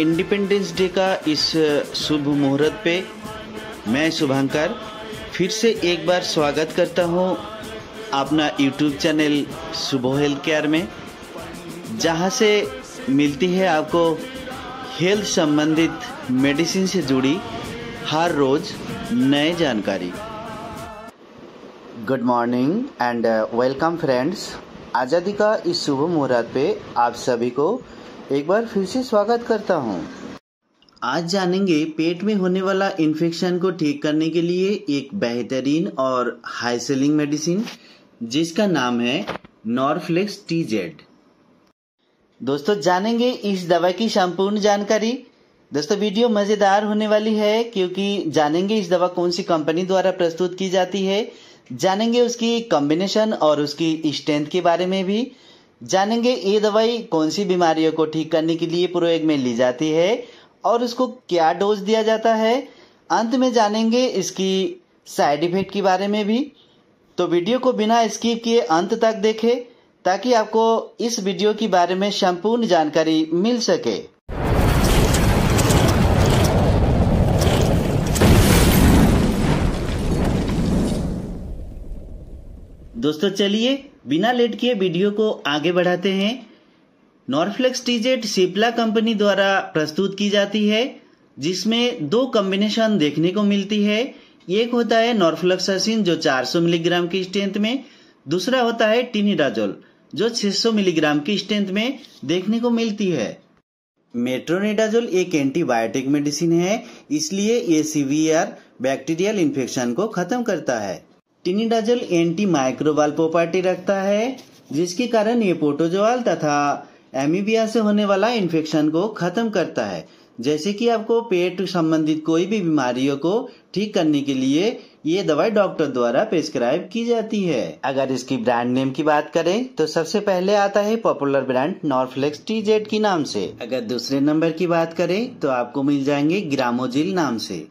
independence day का इस शुभ मुहूर्त पे मैं शुभंकर फिर से एक बार स्वागत करता हूँ अपना YouTube channel Subah health care में जहाँ से मिलती है आपको हेल्थ संबंधित मेडिसिन से जुड़ी हर रोज़ नए जानकारी good morning and welcome friends आज़ादी का इस शुभ मुहूर्त पे आप सभी को एक बार फिर से स्वागत करता हूँ आज जानेंगे पेट में होने वाला इन्फेक्शन को ठीक करने के लिए एक बेहतरीन और हाई सेलिंग मेडिसिन जिसका नाम है नॉर्फ्लेक्स जेड दोस्तों जानेंगे इस दवा की संपूर्ण जानकारी दोस्तों वीडियो मज़ेदार होने वाली है क्योंकि जानेंगे इस दवा कौन सी कंपनी द्वारा प्रस्तुत की जाती है जानेंगे उसकी कॉम्बिनेशन और उसकी स्ट्रेंथ के बारे में भी जानेंगे ये दवाई कौन सी बीमारियों को ठीक करने के लिए प्रयोग में ली जाती है और उसको क्या डोज दिया जाता है अंत में जानेंगे इसकी साइड इफेक्ट के बारे में भी तो वीडियो को बिना स्किप किए अंत तक देखें ताकि आपको इस वीडियो के बारे में संपूर्ण जानकारी मिल सके दोस्तों चलिए बिना लेट किए वीडियो को आगे बढ़ाते हैं नॉर्फ्लेक्स टीजेट सिप्ला कंपनी द्वारा प्रस्तुत की जाती है जिसमें दो कॉम्बिनेशन देखने को मिलती है एक होता है नॉर्फ्लक्सासिन जो 400 मिलीग्राम की स्ट्रेंथ में दूसरा होता है टीनिडाजोल जो 600 मिलीग्राम की स्ट्रेंथ में देखने को मिलती है मेट्रोनिडाजोल एक एंटीबायोटिक मेडिसिन है इसलिए ये सीवीआर बैक्टीरियल इन्फेक्शन को खत्म करता है टिनिडाजल एंटी माइक्रोबाल प्रॉपर्टी रखता है जिसके कारण ये पोटोजोवाल तथा एमिबिया से होने वाला इन्फेक्शन को खत्म करता है जैसे कि आपको पेट संबंधित कोई भी बीमारियों को ठीक करने के लिए ये दवाई डॉक्टर द्वारा प्रेस्क्राइब की जाती है अगर इसकी ब्रांड नेम की बात करें तो सबसे पहले आता है popular brand Norflex T Z की नाम से अगर दूसरे नंबर की बात करें तो आपको मिल जाएंगे ग्रामोजिल नाम से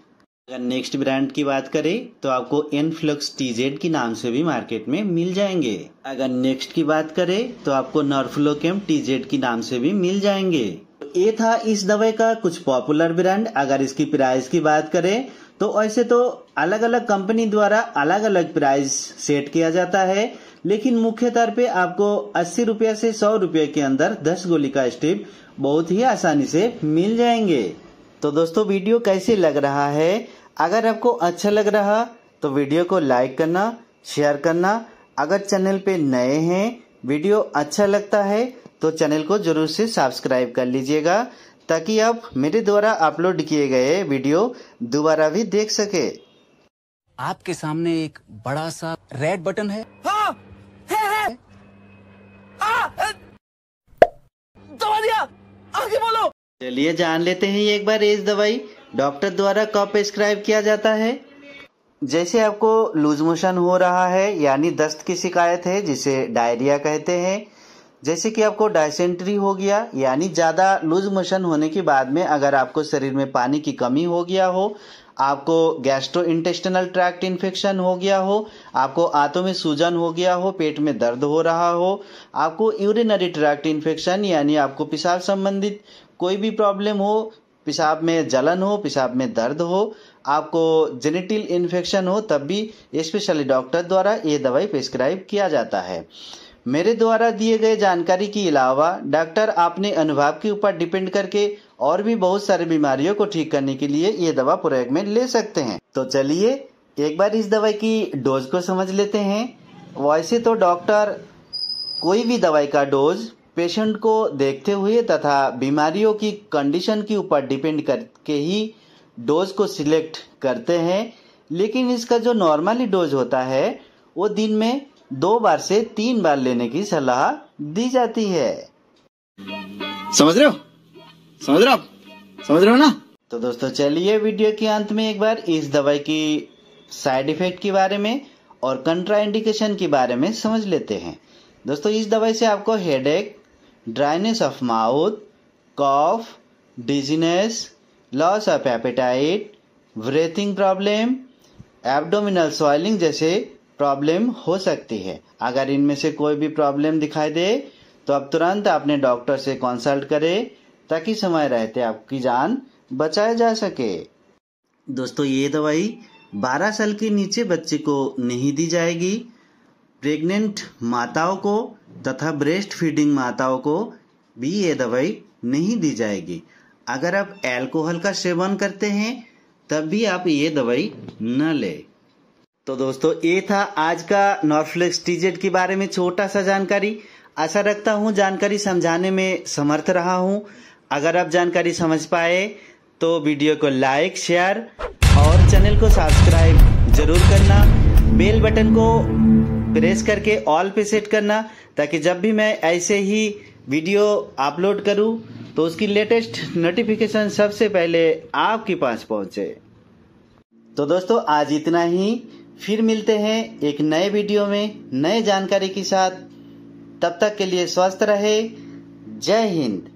अगर नेक्स्ट ब्रांड की बात करें तो आपको एनफ्लक्स जेड के नाम से भी मार्केट में मिल जाएंगे अगर नेक्स्ट की बात करें तो आपको टी जेड के नाम से भी मिल जाएंगे ये था इस दवाई का कुछ पॉपुलर ब्रांड अगर इसकी प्राइस की बात करें तो ऐसे तो अलग अलग कंपनी द्वारा अलग अलग प्राइस सेट किया जाता है लेकिन मुख्य तौर पे आपको अस्सी रूपए से सौ रूपये के अंदर दस गोली का स्टेप बहुत ही आसानी से मिल जाएंगे तो दोस्तों वीडियो कैसे लग रहा है अगर आपको अच्छा लग रहा तो वीडियो को लाइक करना शेयर करना अगर चैनल पे नए हैं वीडियो अच्छा लगता है तो चैनल को जरूर से सब्सक्राइब कर लीजिएगा ताकि आप मेरे द्वारा अपलोड किए गए वीडियो दोबारा भी देख सके आपके सामने एक बड़ा सा रेड बटन है, हाँ, हाँ, दिया आगे बोलो चलिए जान लेते हैं एक बार इस दवाई डॉक्टर द्वारा कब प्रिस्क्राइब किया जाता है जैसे आपको लूज मोशन हो रहा है यानी दस्त की शिकायत है जिसे डायरिया कहते हैं जैसे कि आपको डायसेंट्री हो गया यानी ज़्यादा लूज मोशन होने के बाद में अगर आपको शरीर में पानी की कमी हो गया हो आपको गैस्ट्रो इंटेस्टनल ट्रैक्ट इन्फेक्शन हो गया हो आपको आंतों में सूजन हो गया हो पेट में दर्द हो रहा हो आपको यूरिनरी ट्रैक्ट इन्फेक्शन यानी आपको पिसाब संबंधित कोई भी प्रॉब्लम हो पेशाब में जलन हो पेशाब में दर्द हो आपको जेनेटिल इन्फेक्शन हो तब भी स्पेशली डॉक्टर द्वारा ये दवाई प्रिस्क्राइब किया जाता है मेरे द्वारा दिए गए जानकारी के अलावा डॉक्टर अपने अनुभव के ऊपर डिपेंड करके और भी बहुत सारी बीमारियों को ठीक करने के लिए ये दवा प्रयोग में ले सकते हैं तो चलिए एक बार इस दवाई की डोज को समझ लेते हैं वैसे तो डॉक्टर कोई भी दवाई का डोज पेशेंट को देखते हुए तथा बीमारियों की कंडीशन के ऊपर डिपेंड करके ही डोज को सिलेक्ट करते हैं लेकिन इसका जो नॉर्मली डोज होता है वो दिन में दो बार से तीन बार लेने की सलाह दी जाती है समझ रहे हो समझ रहे हो समझ रहे हो ना तो दोस्तों चलिए वीडियो के अंत में एक बार इस दवाई की साइड इफेक्ट के बारे में और कंट्राइंडिकेशन के बारे में समझ लेते हैं दोस्तों इस दवाई से आपको headache dryness of mouth cough dizziness loss of appetite breathing problem abdominal swelling जैसे प्रॉब्लम हो सकती है अगर इनमें से कोई भी प्रॉब्लम दिखाई दे तो आप तुरंत अपने डॉक्टर से कंसल्ट करें ताकि समय रहते आपकी जान बचाया जा सके दोस्तों ये दवाई 12 साल के नीचे बच्चे को नहीं दी जाएगी प्रेग्नेंट माताओं को तथा ब्रेस्ट फीडिंग माताओं को भी ये दवाई नहीं दी जाएगी अगर आप एल्कोहल का सेवन करते हैं तब भी आप ये दवाई न लें तो दोस्तों ये था आज का नॉर्फ्लेक्स टीजेट के बारे में छोटा सा जानकारी आशा रखता हूँ जानकारी समझाने में समर्थ रहा हूँ अगर आप जानकारी समझ पाए तो वीडियो को लाइक शेयर और चैनल को सब्सक्राइब जरूर करना बेल बटन को प्रेस करके ऑल पे सेट करना ताकि जब भी मैं ऐसे ही वीडियो अपलोड करूं तो उसकी लेटेस्ट नोटिफिकेशन सबसे पहले आपके पास पहुंचे तो दोस्तों आज इतना ही फिर मिलते हैं एक नए वीडियो में नए जानकारी के साथ तब तक के लिए स्वस्थ रहे जय हिंद